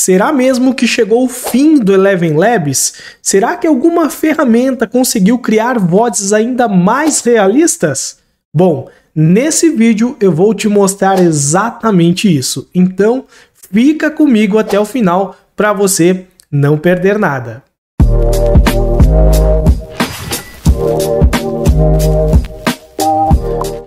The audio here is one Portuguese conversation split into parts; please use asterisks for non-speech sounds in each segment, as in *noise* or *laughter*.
Será mesmo que chegou o fim do Eleven Labs? Será que alguma ferramenta conseguiu criar vozes ainda mais realistas? Bom, nesse vídeo eu vou te mostrar exatamente isso. Então, fica comigo até o final para você não perder nada. Música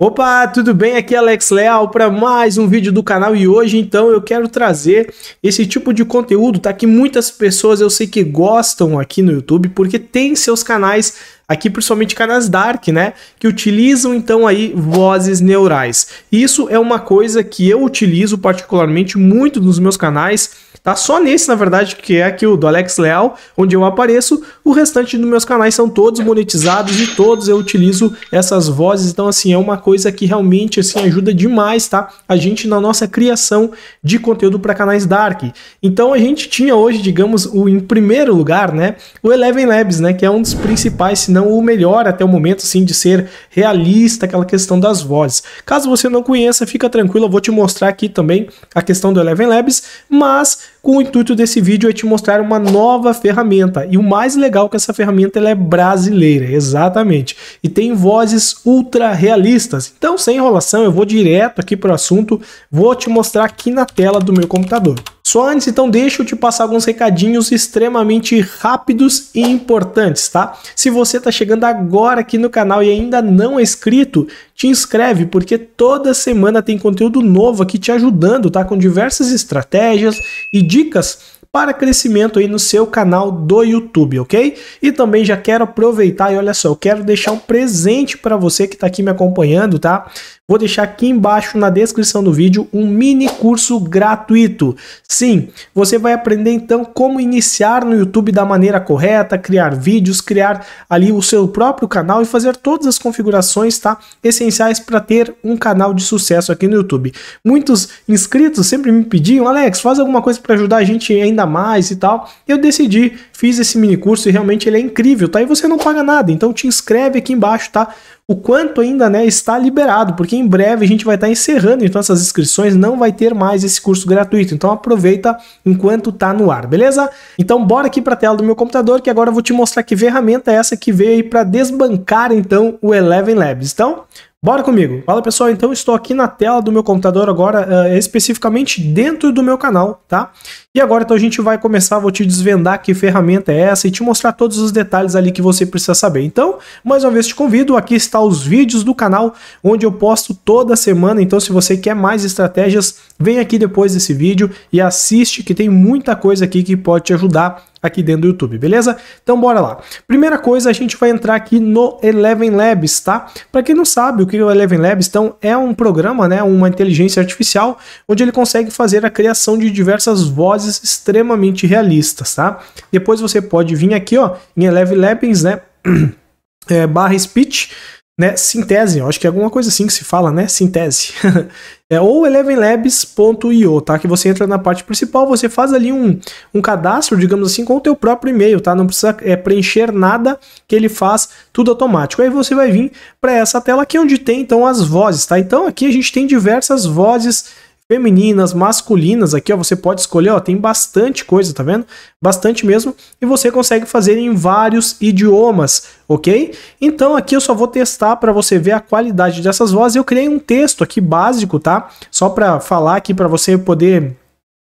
Opa, tudo bem? Aqui é Alex Leal para mais um vídeo do canal e hoje então eu quero trazer esse tipo de conteúdo, tá? Que muitas pessoas eu sei que gostam aqui no YouTube porque tem seus canais aqui principalmente canais dark, né, que utilizam então aí vozes neurais. Isso é uma coisa que eu utilizo particularmente muito nos meus canais Tá só nesse, na verdade, que é aqui o do Alex Leal, onde eu apareço. O restante dos meus canais são todos monetizados e todos eu utilizo essas vozes. Então, assim, é uma coisa que realmente assim ajuda demais, tá? A gente na nossa criação de conteúdo para canais Dark. Então, a gente tinha hoje, digamos, o em primeiro lugar, né, o Eleven Labs, né, que é um dos principais, se não o melhor até o momento, assim, de ser realista aquela questão das vozes. Caso você não conheça, fica tranquilo, eu vou te mostrar aqui também a questão do Eleven Labs, mas com o intuito desse vídeo é te mostrar uma nova ferramenta. E o mais legal é que essa ferramenta ela é brasileira, exatamente. E tem vozes ultra realistas. Então, sem enrolação, eu vou direto aqui para o assunto, vou te mostrar aqui na tela do meu computador. Só antes, então, deixa eu te passar alguns recadinhos extremamente rápidos e importantes, tá? Se você está chegando agora aqui no canal e ainda não é inscrito, te inscreve porque toda semana tem conteúdo novo aqui te ajudando, tá? Com diversas estratégias e dicas para crescimento aí no seu canal do YouTube, ok? E também já quero aproveitar e olha só, eu quero deixar um presente para você que está aqui me acompanhando, tá? Vou deixar aqui embaixo na descrição do vídeo um mini curso gratuito. Sim, você vai aprender então como iniciar no YouTube da maneira correta, criar vídeos, criar ali o seu próprio canal e fazer todas as configurações tá? essenciais para ter um canal de sucesso aqui no YouTube. Muitos inscritos sempre me pediam, Alex, faz alguma coisa para ajudar a gente ainda mais e tal. Eu decidi fiz esse mini curso e realmente ele é incrível, tá? E você não paga nada, então te inscreve aqui embaixo, tá? O quanto ainda, né, está liberado, porque em breve a gente vai estar tá encerrando então essas inscrições, não vai ter mais esse curso gratuito. Então aproveita enquanto tá no ar, beleza? Então bora aqui para a tela do meu computador que agora eu vou te mostrar que ferramenta é essa que veio aí para desbancar então o Eleven Labs. Então, Bora comigo! Fala pessoal, então estou aqui na tela do meu computador agora, uh, especificamente dentro do meu canal, tá? E agora então a gente vai começar, vou te desvendar que ferramenta é essa e te mostrar todos os detalhes ali que você precisa saber. Então, mais uma vez te convido, aqui está os vídeos do canal onde eu posto toda semana, então se você quer mais estratégias, vem aqui depois desse vídeo e assiste que tem muita coisa aqui que pode te ajudar aqui dentro do YouTube, beleza? Então bora lá. Primeira coisa, a gente vai entrar aqui no Eleven Labs, tá? Para quem não sabe o que é o Eleven Labs, então é um programa, né, uma inteligência artificial onde ele consegue fazer a criação de diversas vozes doses extremamente realistas, tá? Depois você pode vir aqui, ó, em Eleve Labs, né? *clears throat* é, barra speech, né? Sintese, eu acho que é alguma coisa assim que se fala, né? Sintese. *laughs* é, ou elevenlabs.io, tá? Que você entra na parte principal, você faz ali um, um cadastro, digamos assim, com o teu próprio e-mail, tá? Não precisa é, preencher nada que ele faz tudo automático. Aí você vai vir para essa tela aqui é onde tem então as vozes, tá? Então aqui a gente tem diversas vozes femininas, masculinas aqui, ó, você pode escolher, ó, tem bastante coisa, tá vendo? Bastante mesmo, e você consegue fazer em vários idiomas, ok? Então aqui eu só vou testar para você ver a qualidade dessas vozes, eu criei um texto aqui básico, tá? Só para falar aqui para você poder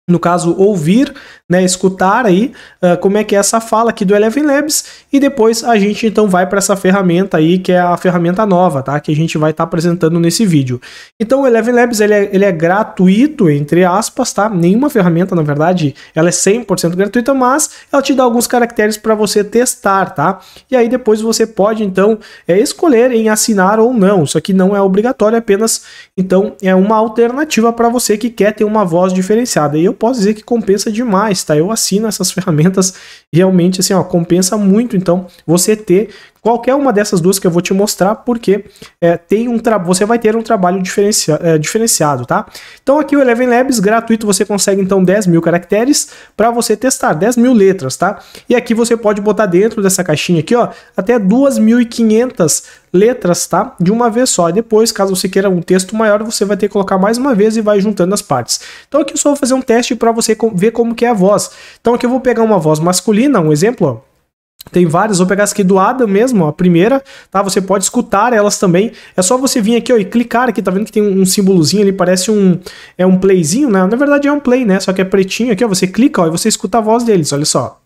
no caso, ouvir, né, escutar aí uh, como é que é essa fala aqui do Eleven Labs e depois a gente então vai para essa ferramenta aí que é a ferramenta nova, tá, que a gente vai estar tá apresentando nesse vídeo. Então o Eleven Labs ele é, ele é, gratuito, entre aspas, tá, nenhuma ferramenta na verdade ela é 100% gratuita, mas ela te dá alguns caracteres para você testar, tá, e aí depois você pode então é, escolher em assinar ou não, isso aqui não é obrigatório, é apenas então é uma alternativa para você que quer ter uma voz diferenciada e eu posso dizer que compensa demais, tá? Eu assino essas *laughs* ferramentas realmente assim, ó, compensa muito então você ter Qualquer uma dessas duas que eu vou te mostrar, porque é, tem um você vai ter um trabalho é, diferenciado, tá? Então aqui o Eleven Labs, gratuito, você consegue então 10 mil caracteres para você testar, 10 mil letras, tá? E aqui você pode botar dentro dessa caixinha aqui, ó, até 2.500 letras, tá? De uma vez só. E depois, caso você queira um texto maior, você vai ter que colocar mais uma vez e vai juntando as partes. Então aqui eu só vou fazer um teste para você ver como que é a voz. Então aqui eu vou pegar uma voz masculina, um exemplo, ó. Tem várias, vou pegar essa aqui do Adam mesmo, a primeira, tá? Você pode escutar elas também. É só você vir aqui ó, e clicar aqui, tá vendo que tem um, símbolozinho ali, parece um é um playzinho, né? Na verdade é um play, né? Só que é pretinho aqui, ó, você clica ó, e você escuta a voz deles, olha só.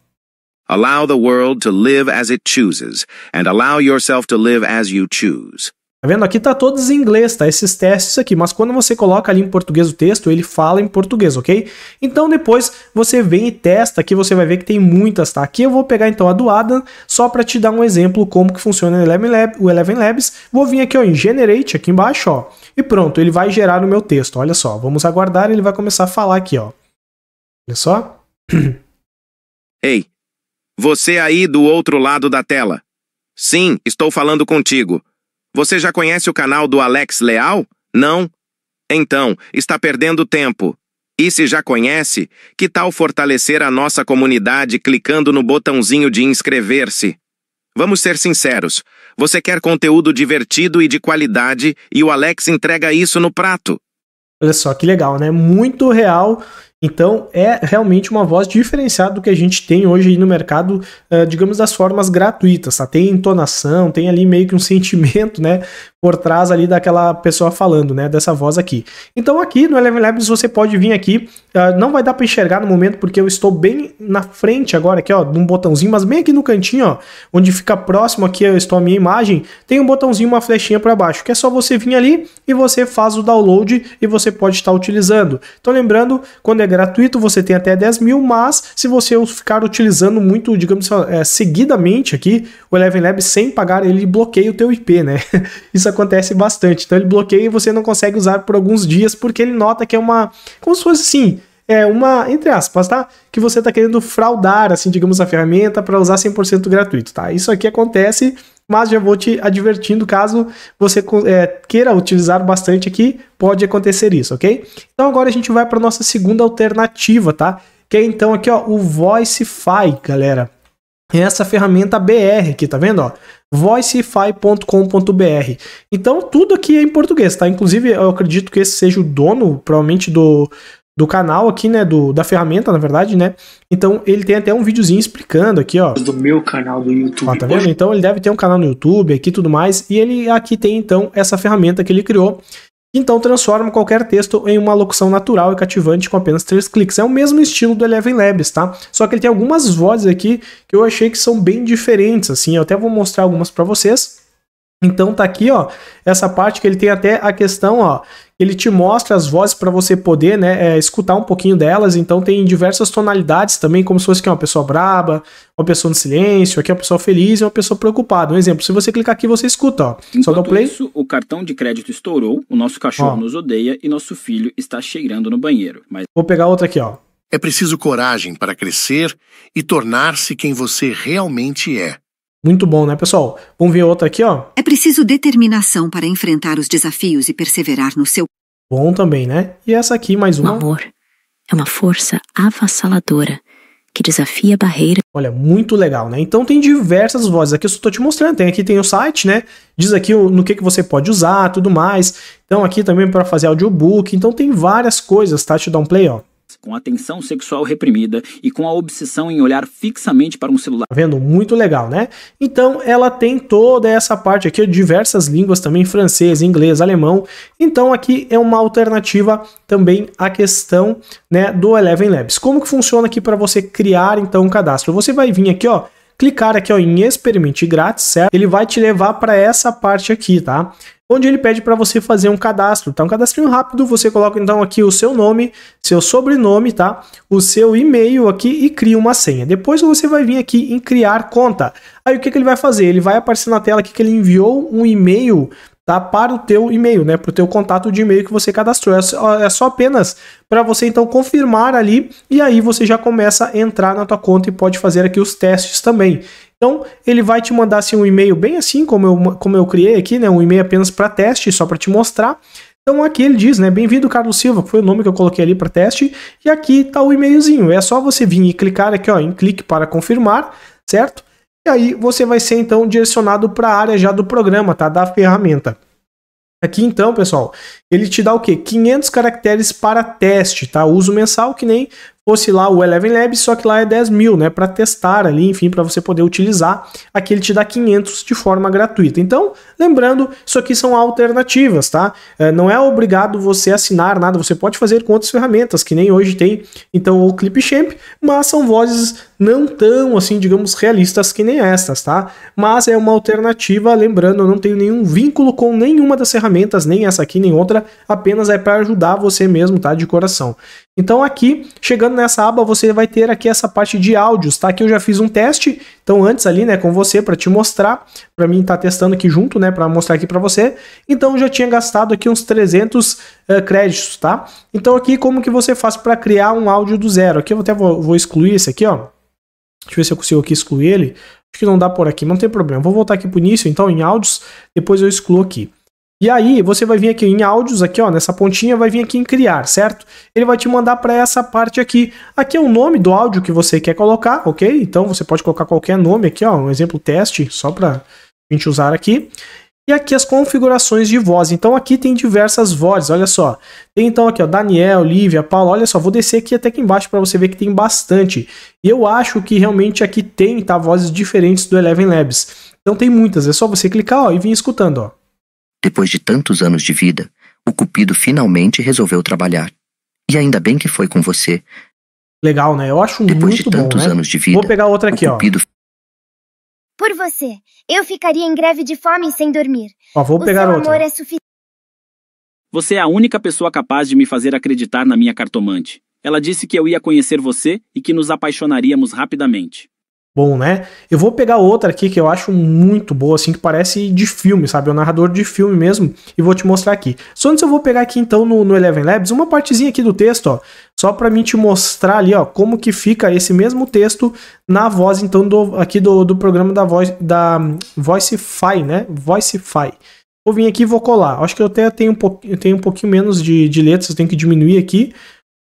Allow the world to live as it chooses and allow yourself to live as you choose. Tá vendo? Aqui tá todos em inglês, tá? Esses testes aqui, mas quando você coloca ali em português o texto, ele fala em português, ok? Então depois você vem e testa, aqui você vai ver que tem muitas, tá? Aqui eu vou pegar então a do Adam, só para te dar um exemplo como que funciona Eleven o Eleven Labs. Vou vir aqui ó, em Generate, aqui embaixo, ó, e pronto, ele vai gerar o meu texto, olha só. Vamos aguardar, ele vai começar a falar aqui, ó. Olha só. *clears throat* Ei, você aí do outro lado da tela. Sim, estou falando contigo. Você já conhece o canal do Alex Leal? Não? Então, está perdendo tempo. E se já conhece, que tal fortalecer a nossa comunidade clicando no botãozinho de inscrever-se? Vamos ser sinceros, você quer conteúdo divertido e de qualidade e o Alex entrega isso no prato. Olha só que legal, né? Muito real então, é realmente uma voz diferenciada do que a gente tem hoje no mercado, eh, digamos, das formas gratuitas, tá? Tem entonação, tem ali meio que um sentimento, né? por trás ali daquela pessoa falando, né, dessa voz aqui. Então aqui no Eleven Labs você pode vir aqui, uh, não vai dar para enxergar no momento porque eu estou bem na frente agora aqui, ó, num botãozinho, mas bem aqui no cantinho, ó, onde fica próximo aqui eu estou a minha imagem, tem um botãozinho, uma flechinha para baixo, que é só você vir ali e você faz o download e você pode estar utilizando. Então lembrando, quando é gratuito você tem até 10 mil, mas se você ficar utilizando muito, digamos, é, seguidamente aqui, o Eleven Labs sem pagar ele bloqueia o teu IP, né? *laughs* Isso acontece bastante. Então ele bloqueia e você não consegue usar por alguns dias, porque ele nota que é uma. Como se fosse assim. É uma, entre aspas, tá? Que você está querendo fraudar, assim, digamos, a ferramenta para usar 100% gratuito, tá? Isso aqui acontece, mas já vou te advertindo caso você é, queira utilizar bastante aqui, pode acontecer isso, ok? Então agora a gente vai para nossa segunda alternativa, tá? Que é então aqui, ó, o Voicefy, galera. É essa ferramenta BR aqui, tá vendo? Ó? voicefy.com.br. Então tudo aqui é em português, tá? Inclusive eu acredito que esse seja o dono, provavelmente do, do canal aqui, né, do, da ferramenta, na verdade, né? Então ele tem até um videozinho explicando aqui, ó. Do meu canal do YouTube. Ó, tá vendo? Então ele deve ter um canal no YouTube aqui tudo mais. E ele aqui tem então essa ferramenta que ele criou, então transforma qualquer texto em uma locução natural e cativante com apenas três cliques. É o mesmo estilo do Eleven Labs, tá? Só que ele tem algumas vozes aqui que eu achei que são bem diferentes, assim. Eu até vou mostrar algumas para vocês. Então tá aqui, ó, essa parte que ele tem até a questão, ó, ele te mostra as vozes para você poder, né, é, escutar um pouquinho delas. Então tem diversas tonalidades também, como se fosse aqui é uma pessoa braba, uma pessoa no silêncio, aqui é uma pessoa feliz e uma pessoa preocupada. Um exemplo, se você clicar aqui, você escuta, ó. Enquanto Só dá o play. Isso, o cartão de crédito estourou, o nosso cachorro ó. nos odeia e nosso filho está cheirando no banheiro. Mas... Vou pegar outra aqui, ó. É preciso coragem para crescer e tornar-se quem você realmente é. Muito bom, né, pessoal? Vamos ver outra aqui, ó. É preciso determinação para enfrentar os desafios e perseverar no seu. Bom também, né? E essa aqui, mais uma. O amor é uma força avassaladora que desafia barreiras. Olha, muito legal, né? Então tem diversas vozes. Aqui eu só tô te mostrando. Tem aqui tem o site, né? Diz aqui no que, que você pode usar, tudo mais. Então aqui também para fazer audiobook. Então tem várias coisas, tá? Deixa eu dar um play, ó com a tensão sexual reprimida e com a obsessão em olhar fixamente para um celular. Tá vendo? Muito legal, né? Então ela tem toda essa parte aqui, diversas línguas também, francês, inglês, alemão. Então aqui é uma alternativa também à questão né, do Eleven Labs. Como que funciona aqui para você criar então um cadastro? Você vai vir aqui, ó, clicar aqui ó, em experimente grátis, certo? Ele vai te levar para essa parte aqui, tá? Onde ele pede para você fazer um cadastro, tá? Um cadastrinho rápido, você coloca então aqui o seu nome, seu sobrenome, tá? O seu e-mail aqui e cria uma senha. Depois você vai vir aqui em criar conta. Aí o que, que ele vai fazer? Ele vai aparecer na tela aqui que ele enviou um e-mail tá? Para o teu e-mail, né? Para o teu contato de e-mail que você cadastrou. É só, é só apenas para você então confirmar ali e aí você já começa a entrar na tua conta e pode fazer aqui os testes também. Então, ele vai te mandar assim, um e-mail bem assim como eu, como eu criei aqui, né? Um e-mail apenas para teste, só para te mostrar. Então aqui ele diz, né, bem-vindo Carlos Silva, que foi o nome que eu coloquei ali para teste, e aqui está o e-mailzinho. É só você vir e clicar aqui, ó, em clique para confirmar, certo? E aí você vai ser então direcionado para a área já do programa, tá? Da ferramenta. Aqui então, pessoal, ele te dá o quê? 500 caracteres para teste, tá? Uso mensal que nem fosse lá o Eleven Labs, só que lá é 10 mil, né? Para testar ali, enfim, para você poder utilizar. Aqui ele te dá 500 de forma gratuita. Então, Lembrando, isso aqui são alternativas, tá? É, não é obrigado você assinar nada, você pode fazer com outras ferramentas, que nem hoje tem, então, o Clipchamp, mas são vozes não tão, assim, digamos, realistas que nem estas, tá? Mas é uma alternativa, lembrando, eu não tenho nenhum vínculo com nenhuma das ferramentas, nem essa aqui, nem outra, apenas é para ajudar você mesmo, tá? De coração. Então aqui, chegando nessa aba, você vai ter aqui essa parte de áudios, tá? Aqui eu já fiz um teste, então antes ali, né, com você para te mostrar, para mim estar tá testando aqui junto, né, para mostrar aqui para você. Então já tinha gastado aqui uns 300 uh, eh, créditos, tá? Então aqui como que você faz para criar um áudio do zero? Aqui eu até vou, vou excluir esse aqui, ó. Deixa eu ver se eu consigo aqui excluir ele. Acho que não dá por aqui, não tem problema. Vou voltar aqui pro início, então, em áudios, depois eu excluo aqui. E aí você vai vir aqui em áudios, aqui ó, nessa pontinha, vai vir aqui em criar, certo? Ele vai te mandar para essa parte aqui. Aqui é o nome do áudio que você quer colocar, ok? Então você pode colocar qualquer nome aqui, ó, um exemplo teste, só para a gente usar aqui. E aqui as configurações de voz. Então aqui tem diversas vozes, olha só. Tem então aqui, ó, Daniel, Lívia, Paulo, olha só, vou descer aqui até aqui embaixo para você ver que tem bastante. E eu acho que realmente aqui tem, tá, vozes diferentes do Eleven Labs. Então tem muitas, é só você clicar, ó, e vir escutando, ó. Depois de tantos anos de vida, o Cupido finalmente resolveu trabalhar. E ainda bem que foi com você. Legal, né? Eu acho Depois muito Depois de tantos bom, né? anos de vida. Vou pegar outra aqui, Cupido... ó. Por você, eu ficaria em greve de fome e sem dormir. Ó, vou o pegar outra. amor é suficiente. Você é a única pessoa capaz de me fazer acreditar na minha cartomante. Ela disse que eu ia conhecer você e que nos apaixonaríamos rapidamente bom, né? Eu vou pegar outra aqui que eu acho muito boa, assim, que parece de filme, sabe? É um narrador de filme mesmo, e vou te mostrar aqui. Só antes eu vou pegar aqui então no, no Eleven Labs uma partezinha aqui do texto, ó, só para mim te mostrar ali, ó, como que fica esse mesmo texto na voz, então, do, aqui do, do programa da, voz, da Voicefy, né? Voicefy. Vou vir aqui e vou colar. Acho que eu até tenho um, pouquinho, tenho um pouquinho menos de, de letras, tenho que diminuir aqui.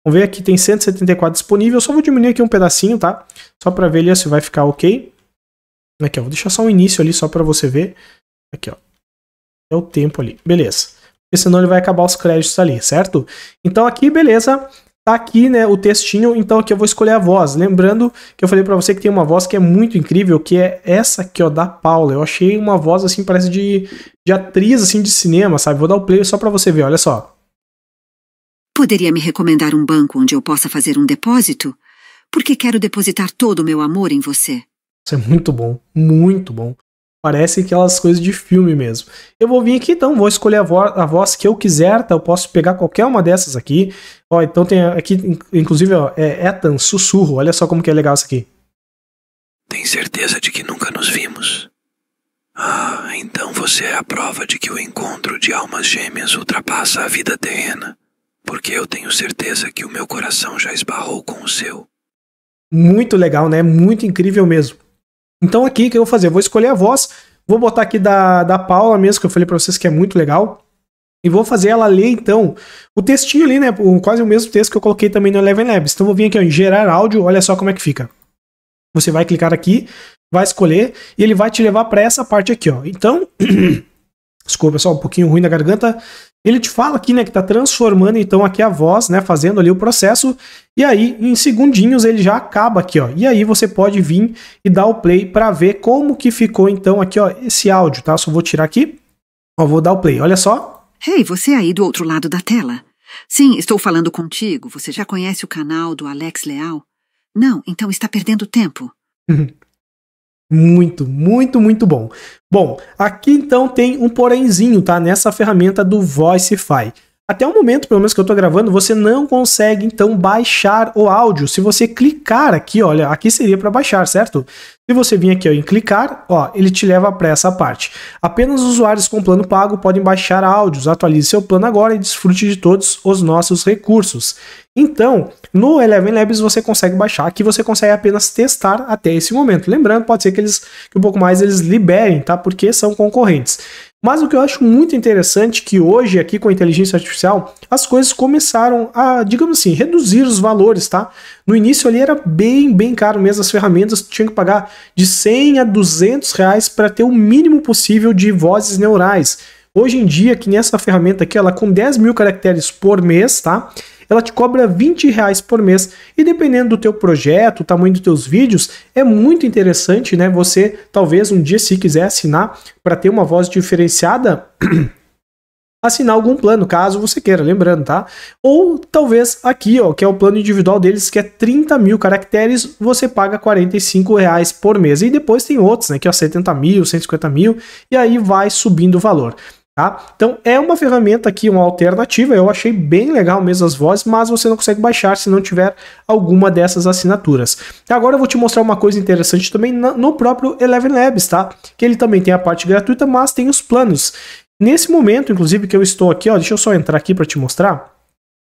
Vamos ver aqui, tem 174 disponível. Eu só vou diminuir aqui um pedacinho, tá? Só para ver ali se vai ficar ok. Aqui, ó. Vou deixar só um início ali só para você ver. Aqui, ó. É o tempo ali. Beleza. Porque senão ele vai acabar os créditos ali, certo? Então aqui, beleza. Tá aqui, né, o textinho. Então aqui eu vou escolher a voz. Lembrando que eu falei para você que tem uma voz que é muito incrível, que é essa aqui, ó, da Paula. Eu achei uma voz assim, parece de, de atriz, assim, de cinema, sabe? Vou dar o play só para você ver, olha só. Poderia me recomendar um banco onde eu possa fazer um depósito? Porque quero depositar todo o meu amor em você. Isso é muito bom, muito bom. Parece aquelas coisas de filme mesmo. Eu vou vir aqui então, vou escolher a, vo a voz que eu quiser, tá? Eu posso pegar qualquer uma dessas aqui. Ó, então tem aqui, inclusive, ó, é Ethan, sussurro. Olha só como que é legal isso aqui. Tem certeza de que nunca nos vimos? Ah, então você é a prova de que o encontro de almas gêmeas ultrapassa a vida terrena porque eu tenho certeza que o meu coração já esbarrou com o seu. Muito legal, né? Muito incrível mesmo. Então aqui o que eu vou fazer? Eu vou escolher a voz, vou botar aqui da, da Paula mesmo, que eu falei para vocês que é muito legal. E vou fazer ela ler, então, o textinho ali, né? Quase o mesmo texto que eu coloquei também no Eleven Labs. Então, vou vir aqui ó, em gerar áudio, olha só como é que fica. Você vai clicar aqui, vai escolher, e ele vai te levar para essa parte aqui, ó. Então, *clears throat* desculpa, só um pouquinho ruim na garganta. Ele te fala aqui, né, que está transformando então aqui a voz, né, fazendo ali o processo, e aí em segundinhos ele já acaba aqui, ó. E aí você pode vir e dar o play para ver como que ficou então aqui, ó, esse áudio, tá? Só vou tirar aqui. Ó, vou dar o play. Olha só. Hey, você aí do outro lado da tela. Sim, estou falando contigo. Você já conhece o canal do Alex Leal? Não, então está perdendo tempo. *laughs* Muito, muito, muito bom. Bom, aqui então tem um porémzinho, tá? Nessa ferramenta do Voicefy. Até o momento, pelo menos que eu estou gravando, você não consegue então baixar o áudio. Se você clicar aqui, olha, aqui seria para baixar, certo? Se você vir aqui ó, em clicar, ó, ele te leva para essa parte. Apenas usuários com plano pago podem baixar áudios. Atualize seu plano agora e desfrute de todos os nossos recursos. Então, no Eleven Labs você consegue baixar, aqui você consegue apenas testar até esse momento. Lembrando, pode ser que eles que um pouco mais eles liberem, tá? Porque são concorrentes. Mas o que eu acho muito interessante é que hoje, aqui com a inteligência artificial, as coisas começaram a, digamos assim, reduzir os valores, tá? No início ali era bem, bem caro mesmo as ferramentas, tinha que pagar de 100 a 200 reais para ter o mínimo possível de vozes neurais. Hoje em dia, que nessa ferramenta aqui, ela com 10 mil caracteres por mês, tá? ela te cobra 20 reais por mês. E dependendo do teu projeto, o tamanho dos teus vídeos, é muito interessante, né? Você talvez um dia, se quiser assinar para ter uma voz diferenciada, *clears throat* assinar algum plano, caso você queira, lembrando, tá? Ou talvez aqui, ó, que é o plano individual deles, que é 30 mil caracteres, você paga 45 reais por mês. E depois tem outros, né, que é 70 mil, 150 mil, e aí vai subindo o valor. Tá? Então é uma ferramenta aqui, uma alternativa. Eu achei bem legal mesmo as vozes, mas você não consegue baixar se não tiver alguma dessas assinaturas. Tá, agora eu vou te mostrar uma coisa interessante também no próprio Eleven Labs, tá? Que ele também tem a parte gratuita, mas tem os planos. Nesse momento, inclusive, que eu estou aqui, ó, deixa eu só entrar aqui para te mostrar.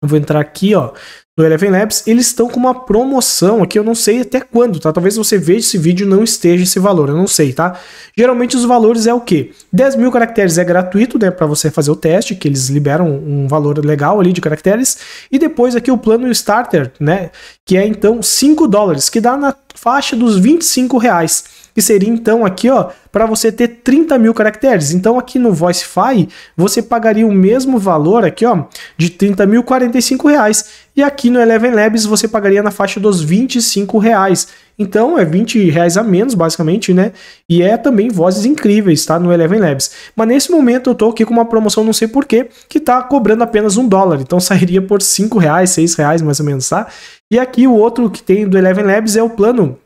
Eu vou entrar aqui, ó do Eleven Labs, eles estão com uma promoção aqui, eu não sei até quando, tá? Talvez você veja esse vídeo não esteja esse valor, eu não sei, tá? Geralmente os valores é o quê? 10 mil caracteres é gratuito, né, para você fazer o teste, que eles liberam um valor legal ali de caracteres, e depois aqui o plano Starter, né, que é então 5 dólares, que dá na faixa dos 25 reais que seria então aqui, ó, para você ter 30 mil caracteres. Então aqui no Fi você pagaria o mesmo valor aqui, ó, de 30 mil, 45 reais. E aqui no Eleven Labs, você pagaria na faixa dos 25 reais. Então é 20 reais a menos, basicamente, né? E é também vozes incríveis, tá? No Eleven Labs. Mas nesse momento eu tô aqui com uma promoção, não sei porquê, que tá cobrando apenas um dólar. Então *laughs* sairia por 5 reais, 6 reais mais ou menos, tá? E aqui o outro que tem do Eleven Labs é o plano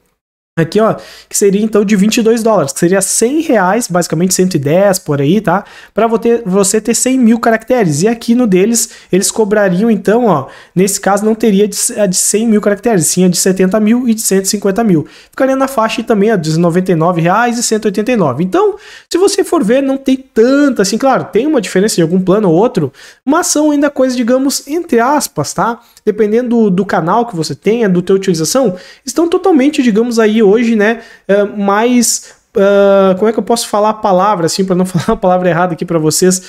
Aqui, ó, que seria então de 22 dólares, que seria 100 reais, basicamente 110 por aí, tá? Para você ter 100 mil caracteres. E aqui no deles, eles cobrariam então, ó, nesse caso não teria a de 100 mil caracteres, sim a de 70 mil e de 150 mil. Ficaria na faixa também a de 99 reais e 189. Então, se você for ver, não tem tanta, assim, claro, tem uma diferença de algum plano ou outro, mas são ainda coisas, digamos, entre aspas, tá? Dependendo do, do canal que você tenha, do teu utilização, estão totalmente, digamos aí, hoje, né, é, mais Uh, como é que eu posso falar a palavra assim para não *laughs* falar a palavra errada aqui para vocês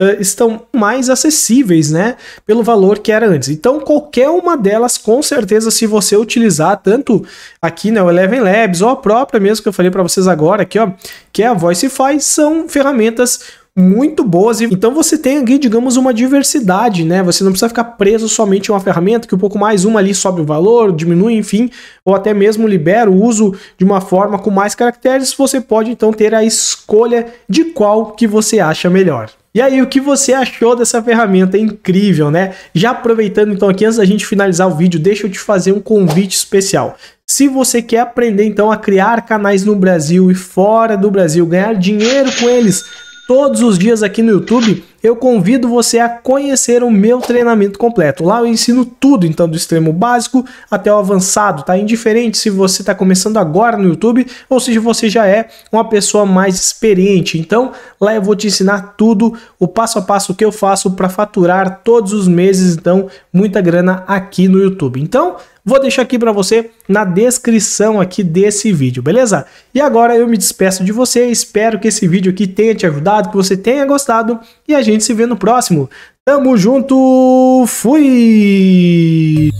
uh, estão mais acessíveis, né? Pelo valor que era antes. Então qualquer uma delas, com certeza, se você utilizar tanto aqui né o Eleven Labs ou a própria mesmo que eu falei para vocês agora aqui, ó, que é a Voiceify são ferramentas muito boas. Então você tem aqui, digamos, uma diversidade, né? Você não precisa ficar preso somente a uma ferramenta, que um pouco mais uma ali sobe o valor, diminui, enfim, ou até mesmo libera o uso de uma forma com mais caracteres. Você pode então ter a escolha de qual que você acha melhor. E aí, o que você achou dessa ferramenta é incrível, né? Já aproveitando então aqui, antes da gente finalizar o vídeo, deixa eu te fazer um convite especial. Se você quer aprender então a criar canais no Brasil e fora do Brasil, ganhar dinheiro com eles, todos os dias aqui no YouTube eu convido você a conhecer o meu treinamento completo. Lá eu ensino tudo, então do extremo básico até o avançado, tá? Indiferente se você está começando agora no YouTube ou se você já é uma pessoa mais experiente. Então, lá eu vou te ensinar tudo, o passo a passo que eu faço para faturar todos os meses, então muita grana aqui no YouTube. Então, Vou deixar aqui para você na descrição aqui desse vídeo, beleza? E agora eu me despeço de você, espero que esse vídeo aqui tenha te ajudado, que você tenha gostado e a gente se vê no próximo. Tamo junto, fui!